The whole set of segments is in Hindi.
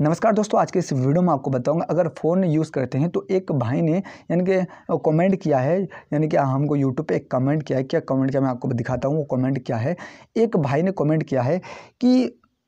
नमस्कार दोस्तों आज के इस वीडियो में आपको बताऊंगा अगर फ़ोन यूज़ करते हैं तो एक भाई ने यानी कि कमेंट किया है यानी कि हमको यूट्यूब पे एक कमेंट किया है क्या कमेंट किया मैं आपको दिखाता हूँ वो कमेंट क्या है एक भाई ने कमेंट किया है कि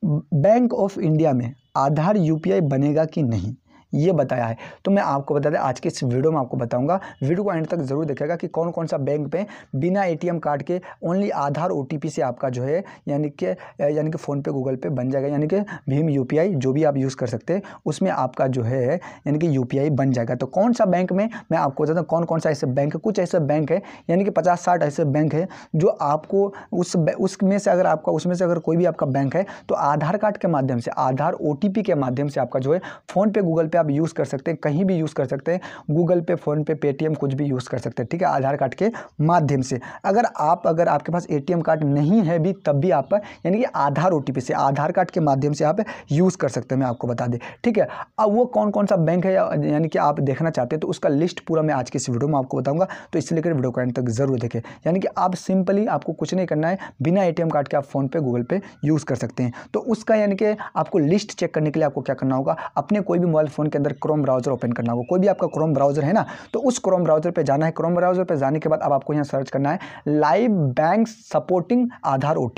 बैंक ऑफ इंडिया में आधार यूपीआई बनेगा कि नहीं ये बताया है तो मैं आपको बता दें आज के इस वीडियो में आपको बताऊंगा वीडियो को एंड तक ज़रूर देखेगा कि कौन कौन सा बैंक में बिना एटीएम कार्ड के ओनली आधार ओटीपी से आपका जो है यानी कि यानी कि फ़ोनपे गूगल पे बन जाएगा यानी कि भीम यूपीआई जो भी आप यूज़ कर सकते हैं उसमें आपका जो है यानी कि यू बन जाएगा तो कौन सा बैंक में मैं आपको बता दूँ कौन कौन सा ऐसे बैंक है कुछ ऐसे बैंक है यानी कि पचास साठ ऐसे बैंक है जो आपको उस उसमें से अगर आपका उसमें से अगर कोई भी आपका बैंक है तो आधार कार्ड के माध्यम से आधार ओ के माध्यम से आपका जो है फ़ोनपे गूगल पे आप यूज़ कर सकते हैं कहीं भी यूज़ कर सकते हैं गूगल पे फ़ोनपे पेटीएम कुछ भी यूज़ कर सकते हैं ठीक है आधार कार्ड के माध्यम से अगर आप अगर आपके पास ए कार्ड नहीं है भी तब भी आप यानी कि आधार ओ से आधार कार्ड के माध्यम से आप यूज़ कर सकते हैं मैं आपको बता दें ठीक है अब वो कौन कौन सा बैंक है यानी कि आप देखना चाहते हैं तो उसका लिस्ट पूरा मैं आज की इस वीडियो में आपको बताऊँगा तो इससे लेकर वीडियो का तक ज़रूर देखें यानी कि आप सिंपली आपको कुछ नहीं करना है बिना ए कार्ड के आप फोन पे गूगल पे यूज़ कर सकते हैं तो उसका यानी कि आपको लिस्ट चेक करने के लिए आपको क्या करना होगा अपने कोई भी मोबाइल फ़ोन के अंदर क्रोम ब्राउज़र ओपन करना होगा कोई भी आपका क्रोम ब्राउज़र है ना तो उस क्रोम ब्राउज़र पर जाना है क्रोम ब्राउज़र पर जाने के बाद अब आपको यहाँ सर्च करना है लाइव बैंक सपोर्टिंग आधार ओ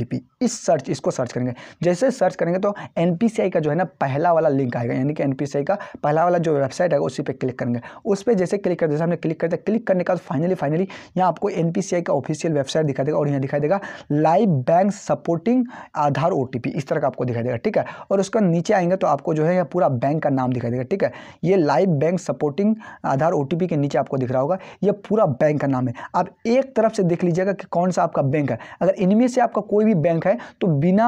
इस सर्च इसको सर्च करेंगे जैसे सर्च करेंगे तो एन का जो है ना पहला वाला लिंक आएगा यानी कि एन का पहला वाला जो वेबसाइट है उसी पर क्लिक करेंगे उस पर जैसे क्लिक कर जैसे हमने क्लिक कर दिया क्लिक करने के बाद फाइनली फाइनली यहाँ आपको एन का ऑफिशियल वेबसाइट दिखा देगा और यहाँ दिखाई देगा लाइव बैंक सपोर्टिंग आधार ओ इस तरह का आपको दिखाई देगा ठीक है और उसका नीचे आएंगे तो आपको जो है पूरा बैंक का नाम दिखाई देगा ठीक है ठीक है ये live bank supporting Aadhaar OTP के नीचे आपको दिख रहा होगा ये पूरा बैंक का नाम है आप एक तरफ से देख लीजिएगा कि कौन सा आपका बैंक है अगर इनमें से आपका कोई भी बैंक है तो बिना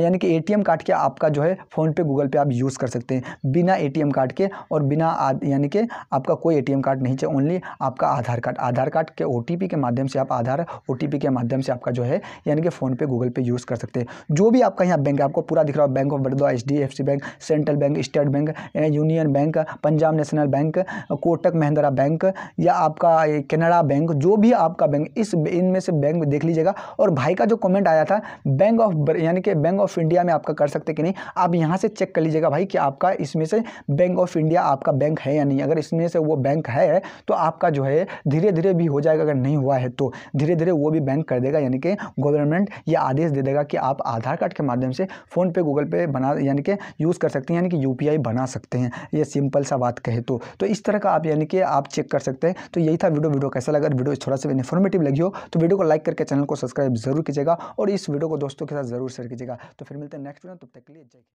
यानी कि एटीएम कार्ड के आपका जो है फ़ोनपे गूगल पे आप यूज़ कर सकते हैं बिना एटीएम कार्ड के और बिना यानी कि आपका कोई एटीएम कार्ड नहीं चाहिए ओनली आपका आधार कार्ड आधार कार्ड के ओटीपी के माध्यम से आप आधार ओटीपी के माध्यम से आपका जो है यानी कि फ़ोनपे गूगल पे यूज़ कर सकते हैं जो भी आपका यहाँ बैंक है आपको पूरा दिख रहा है Bank of Baroda H D Bank Central Bank State Bank Union Indian Bank Punjab National Bank Kotak Mahindra Bank या आपका केनरा बैंक जो भी आपका बैंक इस इनमें से बैंक देख लीजिएगा और भाई का जो कमेंट आया था बैंक ऑफ यानी कि बैंक ऑफ इंडिया में आपका कर सकते कि नहीं आप यहाँ से चेक कर लीजिएगा भाई कि आपका इसमें से बैंक ऑफ इंडिया आपका बैंक है या नहीं अगर इसमें से वो बैंक है तो आपका जो है धीरे धीरे भी हो जाएगा अगर नहीं हुआ है तो धीरे धीरे वो भी बैंक कर देगा यानी कि गवर्नमेंट ये आदेश दे देगा कि आप आधार कार्ड के माध्यम से फ़ोनपे गूगल पे बना यानी कि यूज़ कर सकते हैं यानी कि यू बना सकते हैं ये सिंपल सा बात कहे तो तो इस तरह का आप यानी कि आप चेक कर सकते हैं तो यही था वीडियो वीडियो कैसा लगा वीडियो थोड़ा सा इन्फॉर्मेटिव लगी हो तो वीडियो को लाइक करके चैनल को सब्सक्राइब जरूर कीजिएगा और इस वीडियो को दोस्तों के साथ जरूर शेयर कीजिएगा तो फिर मिलते हैं नेक्स्ट वीडियो तब तक के लिए जय